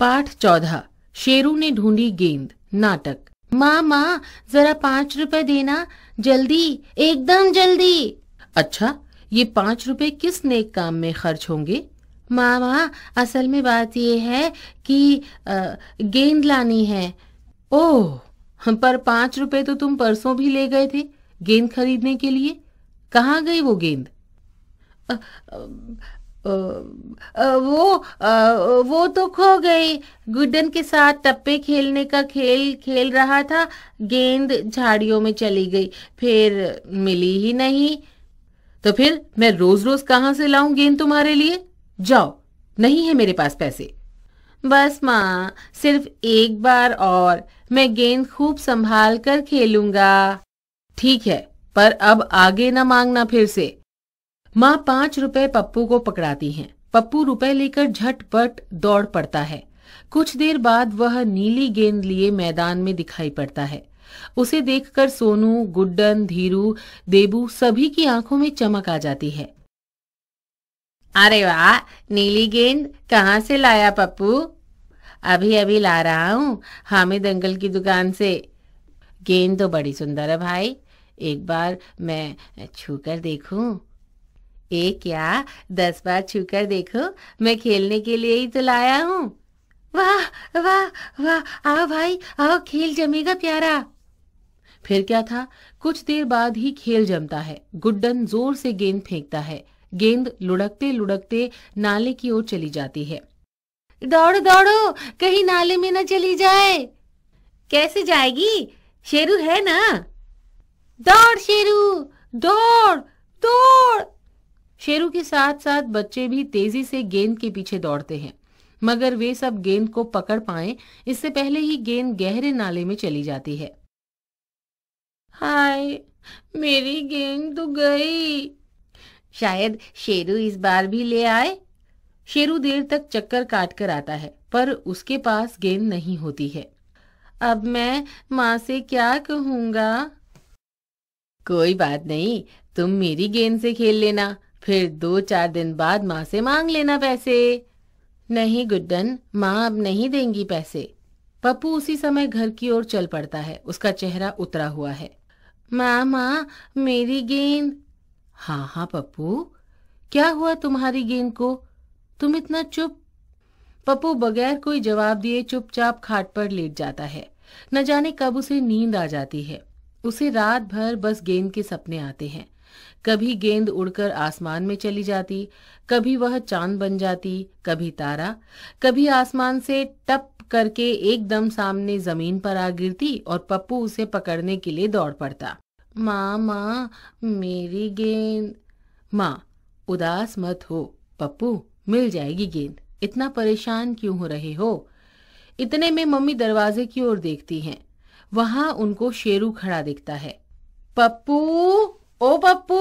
पाठ चौदह शेरू ने ढूंढी गेंद नाटक माँ माँ जरा पाँच रुपए देना जल्दी एकदम जल्दी अच्छा ये पाँच रुपए किस नेक काम में खर्च होंगे माँ माँ असल में बात ये है कि गेंद लानी है ओह पर पाँच रुपए तो तुम परसों भी ले गए थे गेंद खरीदने के लिए कहाँ गई वो गेंद आ, आ, वो वो तो खो गई गुड्डन के साथ टप्पे खेलने का खेल खेल रहा था गेंद झाड़ियों में चली गई फिर मिली ही नहीं तो फिर मैं रोज रोज कहां से लाऊं गेंद तुम्हारे लिए जाओ नहीं है मेरे पास पैसे बस माँ सिर्फ एक बार और मैं गेंद खूब संभाल कर खेलूंगा ठीक है पर अब आगे ना मांगना फिर से माँ पांच रुपए पप्पू को पकड़ाती हैं। पप्पू रुपए लेकर झटपट दौड़ पड़ता है कुछ देर बाद वह नीली गेंद लिए मैदान में दिखाई पड़ता है उसे देखकर सोनू गुड्डन धीरू देबू सभी की आंखों में चमक आ जाती है अरे वाह नीली गेंद कहाँ से लाया पप्पू अभी अभी ला रहा हूँ हामिद अंकल की दुकान से गेंद तो बड़ी सुंदर है भाई एक बार मैं छू कर देखूं ए क्या दस बार छूकर देखो मैं खेलने के लिए ही तो लाया हूँ वाह वाह वाह आओ भाई आओ खेल जमेगा प्यारा फिर क्या था कुछ देर बाद ही खेल जमता है गुड्डन जोर से गेंद फेंकता है गेंद लुढ़कते लुढ़कते नाले की ओर चली जाती है दौड़ो दौड़ो कहीं नाले में न चली जाए कैसे जाएगी शेरू है ना दौड़ शेरू दौड़ दौड़ शेरू के साथ साथ बच्चे भी तेजी से गेंद के पीछे दौड़ते हैं मगर वे सब गेंद को पकड़ पाए इससे पहले ही गेंद गहरे नाले में चली जाती है हाय मेरी गेंद तो गई शायद शेरू इस बार भी ले आए शेरू देर तक चक्कर काट कर आता है पर उसके पास गेंद नहीं होती है अब मैं माँ से क्या कहूंगा कोई बात नहीं तुम मेरी गेंद से खेल लेना फिर दो चार दिन बाद माँ से मांग लेना पैसे नहीं गुड्डन माँ अब नहीं देंगी पैसे पप्पू उसी समय घर की ओर चल पड़ता है उसका चेहरा उतरा हुआ है माँ माँ मेरी गेंद हाँ हाँ पप्पू क्या हुआ तुम्हारी गेंद को तुम इतना चुप पप्पू बगैर कोई जवाब दिए चुपचाप खाट पर लेट जाता है न जाने कब उसे नींद आ जाती है उसे रात भर बस गेंद के सपने आते हैं कभी गेंद उड़कर आसमान में चली जाती कभी वह चांद बन जाती कभी तारा कभी आसमान से टप करके एकदम सामने जमीन पर आ गिरती और पप्पू उसे पकड़ने के लिए दौड़ पड़ता माँ माँ मेरी गेंद माँ उदास मत हो पप्पू मिल जाएगी गेंद इतना परेशान क्यों हो रहे हो इतने में मम्मी दरवाजे की ओर देखती हैं वहां उनको शेरू खड़ा दिखता है पप्पू ओ पप्पू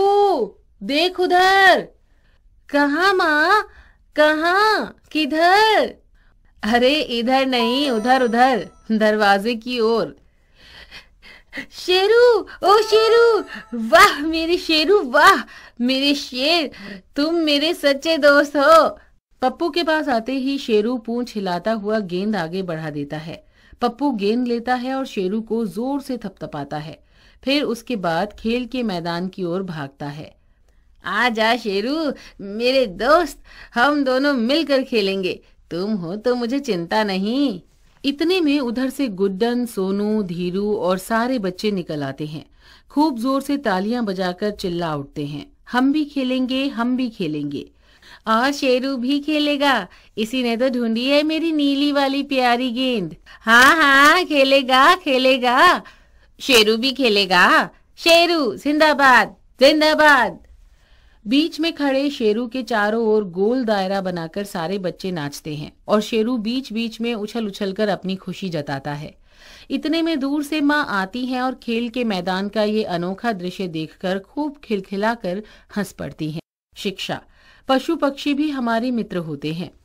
देख उधर कहा माँ कहा किधर अरे इधर नहीं उधर उधर दरवाजे की ओर शेरू ओ शेरू वाह मेरे शेरू वाह मेरे शेर तुम मेरे सच्चे दोस्त हो पप्पू के पास आते ही शेरू पूंछ हिलाता हुआ गेंद आगे बढ़ा देता है पप्पू गेंद लेता है और शेरू को जोर से थपथपाता है फिर उसके बाद खेल के मैदान की ओर भागता है आ जा शेरू मेरे दोस्त हम दोनों मिलकर खेलेंगे तुम हो तो मुझे चिंता नहीं इतने में उधर से गुड्डन सोनू धीरू और सारे बच्चे निकल आते हैं खूब जोर से तालियां बजाकर चिल्ला उठते हैं हम भी खेलेंगे हम भी खेलेंगे और शेरू भी खेलेगा इसी ने तो ढूंढी है मेरी नीली वाली प्यारी गेंद हाँ हाँ खेलेगा खेलेगा शेरू भी खेलेगा शेरू जिंदाबाद जिंदाबाद बीच में खड़े शेरू के चारों ओर गोल दायरा बनाकर सारे बच्चे नाचते हैं और शेरू बीच बीच में उछल उछल कर अपनी खुशी जताता है इतने में दूर से माँ आती है और खेल के मैदान का ये अनोखा दृश्य देखकर खूब खिलखिलाकर हंस पड़ती है शिक्षा पशु पक्षी भी हमारे मित्र होते हैं